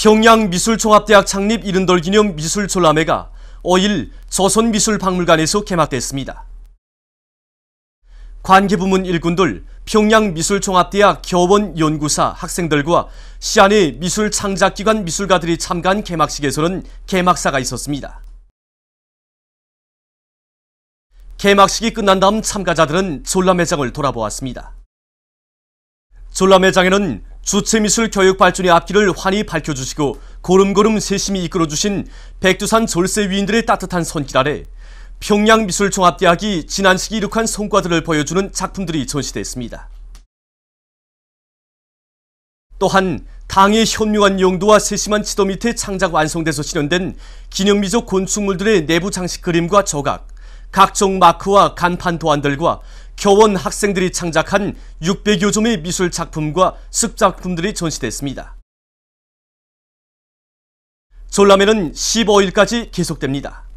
평양미술종합대학 창립 이른돌 기념 미술졸라매가 5일 조선미술박물관에서 개막됐습니다. 관계부문 일군들 평양미술종합대학 교원연구사 학생들과 시안의 미술창작기관 미술가들이 참가한 개막식에서는 개막사가 있었습니다. 개막식이 끝난 다음 참가자들은 졸라매장을 돌아보았습니다. 졸라매장에는 주체미술 교육 발전의 앞길을 환히 밝혀주시고 고름고름 세심히 이끌어주신 백두산 졸세 위인들의 따뜻한 손길 아래 평양미술종합대학이 지난 시기 이룩한 성과들을 보여주는 작품들이 전시됐습니다. 또한 당의 현명한 용도와 세심한 지도 밑에 창작 완성돼서 실현된 기념미적 곤충물들의 내부 장식 그림과 조각, 각종 마크와 간판 도안들과 교원 학생들이 창작한 600여 점의 미술 작품과 습작품들이 전시됐습니다. 졸라회는 15일까지 계속됩니다.